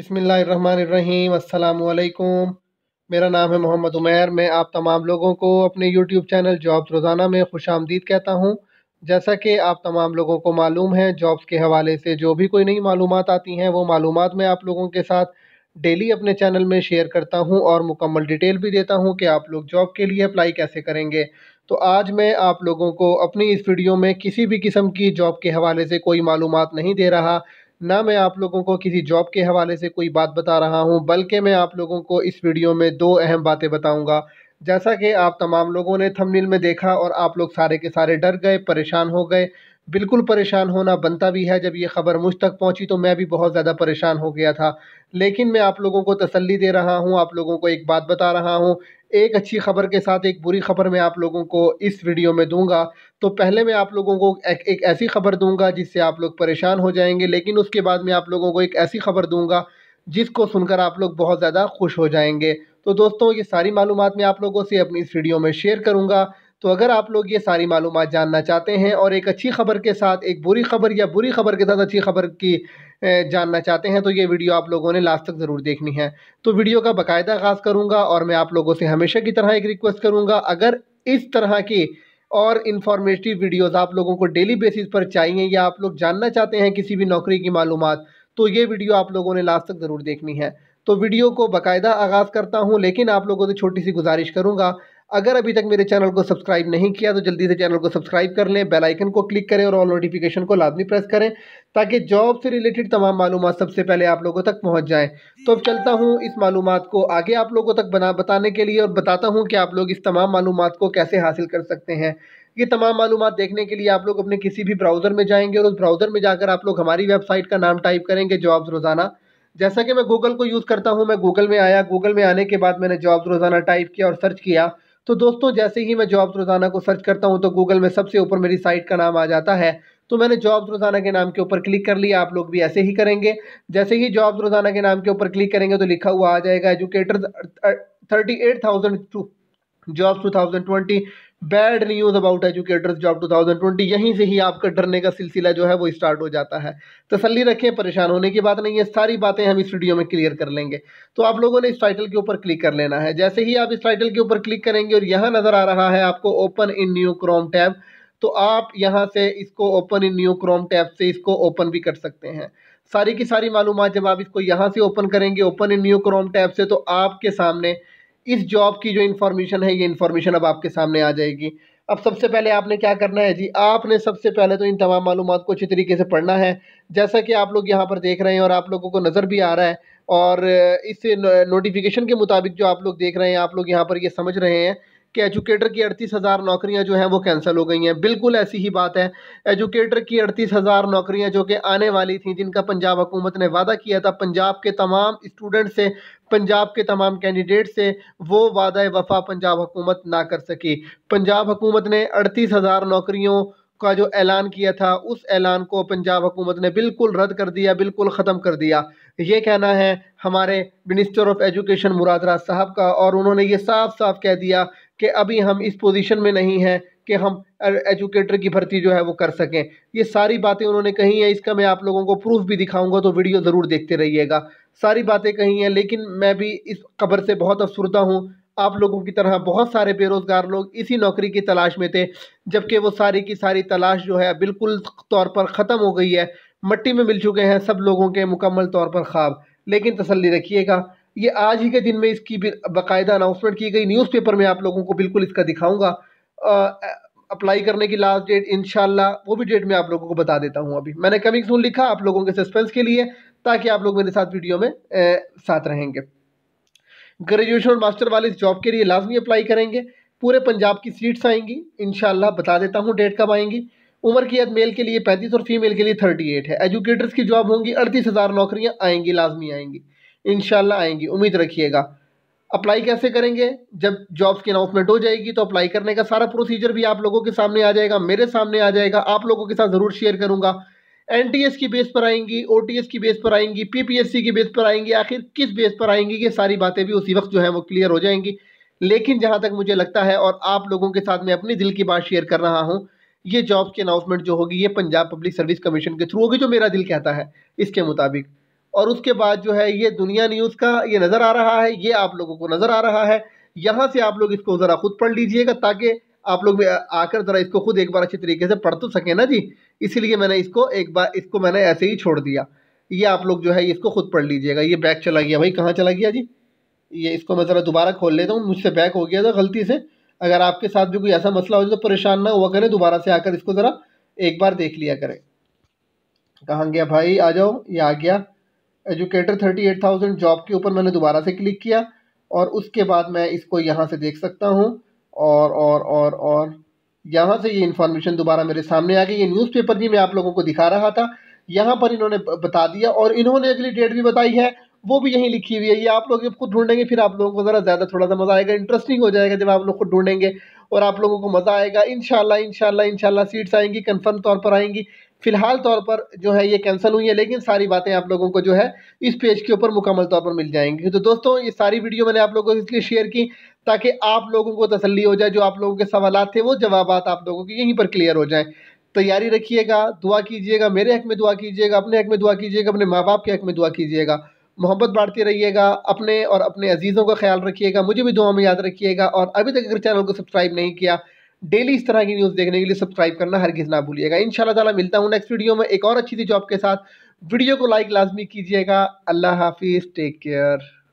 बिसमीम् मेरा नाम है मोहम्मद उमैर मैं आप तमाम लोगों को अपने यूट्यूब चैनल जॉब्स रोज़ाना में खुश आमदीद कहता हूँ जैसा कि आप तमाम लोगों को मालूम है जॉब्स के हवाले से जो भी कोई नई मालूम आती हैं वो मालूम मैं आप लोगों के साथ डेली अपने चैनल में शेयर करता हूं और मुकम्मल डिटेल भी देता हूं कि आप लोग जॉब के लिए अप्लाई कैसे करेंगे तो आज मैं आप लोगों को अपनी इस वीडियो में किसी भी किस्म की जॉब के हवाले से कोई मालूम नहीं दे रहा ना मैं आप लोगों को किसी जॉब के हवाले से कोई बात बता रहा हूँ बल्कि मैं आप लोगों को इस वीडियो में दो अहम बातें बताऊँगा जैसा कि आप तमाम लोगों ने थंबनेल में देखा और आप लोग सारे के सारे डर गए परेशान हो गए बिल्कुल परेशान होना बनता भी है जब ये ख़बर मुझ तक पहुंची तो मैं भी बहुत ज़्यादा परेशान हो गया था लेकिन मैं आप लोगों को तसल्ली दे रहा हूं आप लोगों को एक बात बता रहा हूं एक अच्छी खबर के साथ एक बुरी खबर मैं आप लोगों को इस वीडियो में दूंगा तो पहले मैं आप लोगों को एक, एक ऐसी खबर दूंगा जिससे आप लोग परेशान हो जाएंगे लेकिन उसके बाद मैं आप लोगों को एक ऐसी खबर दूंगा जिसको सुनकर आप लोग बहुत ज़्यादा खुश हो जाएंगे तो दोस्तों ये सारी मालूम मैं आप लोगों से अपनी इस वीडियो में शेयर करूँगा तो अगर आप लोग ये सारी मालूम जानना चाहते हैं और एक अच्छी खबर के साथ एक बुरी खबर या बुरी खबर के साथ अच्छी खबर की जानना चाहते हैं तो ये वीडियो आप लोगों ने लास्ट तक ज़रूर देखनी है तो वीडियो का बाकायदा आगाज़ करूँगा और मैं आप लोगों से हमेशा की तरह एक रिक्वेस्ट करूँगा अगर इस तरह की और इन्फॉर्मेटिव वीडियोस आप लोगों को डेली बेसिस पर चाहिए या आप लोग जानना चाहते हैं किसी भी नौकरी की मालूम तो ये वीडियो आप लोगों ने लास्ट तक ज़रूर देखनी है तो वीडियो को बाकायदा आगाज़ करता हूँ लेकिन आप लोगों से छोटी सी गुजारिश करूँगा अगर अभी तक मेरे चैनल को सब्सक्राइब नहीं किया तो जल्दी से चैनल को सब्सक्राइब कर लें बेल आइकन को क्लिक करें और ऑल नोटिफिकेशन को लाजमी प्रेस करें ताकि जॉब से रिलेटेड तमाम मालूम सबसे पहले आप लोगों तक पहुँच जाएँ तो अब चलता हूँ इस मालूम को आगे आप लोगों तक बना बताने के लिए और बताता हूँ कि आप लोग इस तमाम मालूम को कैसे हासिल कर सकते हैं ये तमाम मालूम देखने के लिए आप लोग अपने किसी भी ब्राउज़र में जाएंगे और उस ब्राउज़र में जाकर आप लोग हमारी वेबसाइट का नाम टाइप करेंगे जॉब्स रोज़ाना जैसा कि मैं गूगल को यूज़ करता हूँ मैं गूगल में आया गूगल में आने के बाद मैंने जॉब्स रोज़ाना टाइप किया और सर्च किया तो दोस्तों जैसे ही मैं जॉब्स रोज़ाना को सर्च करता हूँ तो गूगल में सबसे ऊपर मेरी साइट का नाम आ जाता है तो मैंने जॉब्स रोज़ाना के नाम के ऊपर क्लिक कर लिया आप लोग भी ऐसे ही करेंगे जैसे ही जॉब्स रोज़ाना के नाम के ऊपर क्लिक करेंगे तो लिखा हुआ आ जाएगा educator thirty eight thousand to job 2020 bad news about educators job 2020 यहीं से ही आपका डरने का सिलसिला जो है वो स्टार्ट हो जाता है तसल्ली रखें परेशान होने की बात नहीं है सारी बातें हम इस वीडियो में क्लियर कर लेंगे तो आप लोगों ने इस टाइटल के ऊपर क्लिक कर लेना है जैसे ही आप इस टाइटल के ऊपर क्लिक करेंगे और यहाँ नज़र आ रहा है आपको open in new Chrome tab तो आप यहाँ से इसको open in new Chrome tab से इसको ओपन भी कर सकते हैं सारी की सारी मालूम जब आप इसको यहाँ से ओपन करेंगे open in new Chrome tab से तो आपके सामने इस जॉब की जो इन्फॉर्मेशन है ये इन्फॉर्मेशन अब आपके सामने आ जाएगी अब सबसे पहले आपने क्या करना है जी आपने सबसे पहले तो इन तमाम मालूम को अच्छी तरीके से पढ़ना है जैसा कि आप लोग यहाँ पर देख रहे हैं और आप लोगों को नज़र भी आ रहा है और इस नोटिफिकेशन के मुताबिक जो आप लोग देख रहे हैं आप लोग यहाँ पर ये यह समझ रहे हैं कि एजुकेटर की अड़तीस हज़ार नौकरियाँ जो हैं वो कैंसिल हो गई हैं बिल्कुल ऐसी ही बात है एजुकेटर की अड़तीस हज़ार नौकरियाँ जो कि आने वाली थी जिनका पंजाब हुकूमत ने वादा किया था पंजाब के तमाम स्टूडेंट से पंजाब के तमाम कैंडिडेट से वो वादा वफा पंजाब हुकूमत ना कर सकी पंजाब हुकूमत ने अड़तीस हज़ार नौकरियों का जो ऐलान किया था उस ऐलान को पंजाब हुकूमत ने बिल्कुल रद्द कर दिया बिल्कुल ख़त्म कर दिया ये कहना है हमारे मिनिस्टर ऑफ एजुकेशन मुरादराज साहब का और उन्होंने ये साफ साफ कह दिया कि अभी हम इस पोजीशन में नहीं हैं कि हम एजुकेटर की भर्ती जो है वो कर सकें ये सारी बातें उन्होंने कही हैं इसका मैं आप लोगों को प्रूफ भी दिखाऊंगा तो वीडियो ज़रूर देखते रहिएगा सारी बातें कही हैं लेकिन मैं भी इस खबर से बहुत अफसरदा हूँ आप लोगों की तरह बहुत सारे बेरोज़गार लोग इसी नौकरी की तलाश में थे जबकि वो सारी की सारी तलाश जो है बिल्कुल तौर पर ख़त्म हो गई है मट्टी में मिल चुके हैं सब लोगों के मुकम्मल तौर पर ख्वाब लेकिन तसल्ली रखिएगा ये आज ही के दिन में इसकी बाकायदा अनाउंसमेंट की गई न्यूज़पेपर में आप लोगों को बिल्कुल इसका दिखाऊंगा अप्लाई करने की लास्ट डेट इन वो भी डेट मैं आप लोगों को बता देता हूँ अभी मैंने कमिंग सून लिखा आप लोगों के सस्पेंस के लिए ताकि आप लोग मेरे साथ वीडियो में ए, साथ रहेंगे ग्रेजुएशन और मास्टर वाले इस जॉब के लिए लाजमी अप्लाई करेंगे पूरे पंजाब की सीट्स आएंगी इन बता देता हूँ डेट कब आएंगी उम्र की हद मेल के लिए पैंतीस और फीमेल के लिए थर्टी एट है एजुकेटर्स की जॉब होंगी अड़तीस हज़ार नौकरियाँ आएंगी लाजमी आएंगी इन आएंगी उम्मीद रखिएगा अप्लाई कैसे करेंगे जब जॉब्स की अनाउंसमेंट हो जाएगी तो अप्लाई करने का सारा प्रोसीजर भी आप लोगों के सामने आ जाएगा मेरे सामने आ जाएगा आप लोगों के साथ ज़रूर शेयर करूंगा एन की बेस पर आएंगी ओ की बेस पर आएंगी पी की बेस पर आएंगी आखिर किस बेस पर आएंगी ये सारी बातें भी उसी वक्त जो है वो क्लियर हो जाएंगी लेकिन जहाँ तक मुझे लगता है और आप लोगों के साथ मैं अपनी दिल की बात शेयर कर रहा हूँ ये जॉब्स की अनाउंसमेंट जो होगी ये पंजाब पब्लिक सर्विस कमीशन के थ्रू होगी जो मेरा दिल कहता है इसके मुताबिक और उसके बाद जो है ये दुनिया न्यूज़ का ये नज़र आ रहा है ये आप लोगों को नज़र आ रहा है यहाँ से आप लोग इसको ज़रा खुद पढ़ लीजिएगा ताकि आप लोग आकर ज़रा इसको खुद एक बार अच्छे तरीके से पढ़ तो सकें ना जी इसीलिए मैंने इसको एक बार इसको मैंने ऐसे ही छोड़ दिया ये आप लोग जो है इसको खुद पढ़ लीजिएगा ये बैग चला गया भाई कहाँ चला गया जी ये इसको मैं ज़रा दोबारा खोल लेता हूँ मुझसे बैक हो गया था गलती से अगर आपके साथ भी कोई ऐसा मसला हो जाए तो परेशान ना हुआ करें दोबारा से आकर इसको ज़रा एक बार देख लिया करें कहाँ गया भाई आ जाओ ये आ गया educator thirty eight thousand job के ऊपर मैंने दोबारा से क्लिक किया और उसके बाद मैं इसको यहाँ से देख सकता हूँ और और और और यहाँ से ये इन्फॉर्मेशन दोबारा मेरे सामने आ गई ये न्यूज़पेपर भी मैं आप लोगों को दिखा रहा था यहाँ पर इन्होंने बता दिया और इन्होंने अगली डेट भी बताई है वो भी यहीं लिखी हुई है ये आप लोग खुद ढूंढेंगे फिर आप लोगों को ज़रा ज़्यादा थोड़ा सा मज़ा आएगा इंटरेस्टिंग हो जाएगा जब आप लोग खुद ढूंढेंगे और आप लोगों को मज़ा आएगा इन शाला इन शाला इन सीट्स आएंगी कन्फर्म तौर पर आएंगी फ़िलहाल तौर पर जो है ये कैंसिल हुई है लेकिन सारी बातें आप लोगों को जो है इस पेज के ऊपर मुकम्मल तौर पर मिल जाएंगी तो दोस्तों ये सारी वीडियो मैंने आप लोगों को इसलिए शेयर की ताकि आप लोगों को तसल्ली हो जाए जो आप लोगों के सवाल थे वो जवाब आप लोगों के यहीं पर क्लियर हो जाएँ तैयारी रखिएगा दुआ कीजिएगा मेरे हक में दुआ कीजिएगा अपने हक में दुआ कीजिएगा अपने माँ बाप के हक में दुआ कीजिएगा मोहब्बत बांटती रहिएगा अपने और अपने अजीज़ों का ख्याल रखिएगा मुझे भी दुआ में याद रखिएगा और अभी तक अगर चैनल को सब्सक्राइब नहीं किया डेली इस तरह की न्यूज़ देखने के लिए सब्सक्राइब करना हर हरगिज़ ना भूलिएगा इन ताला मिलता हूँ नेक्स्ट वीडियो में एक और अच्छी सी जॉब के साथ वीडियो को लाइक लाजमी कीजिएगा अल्लाह हाफिज़ टेक केयर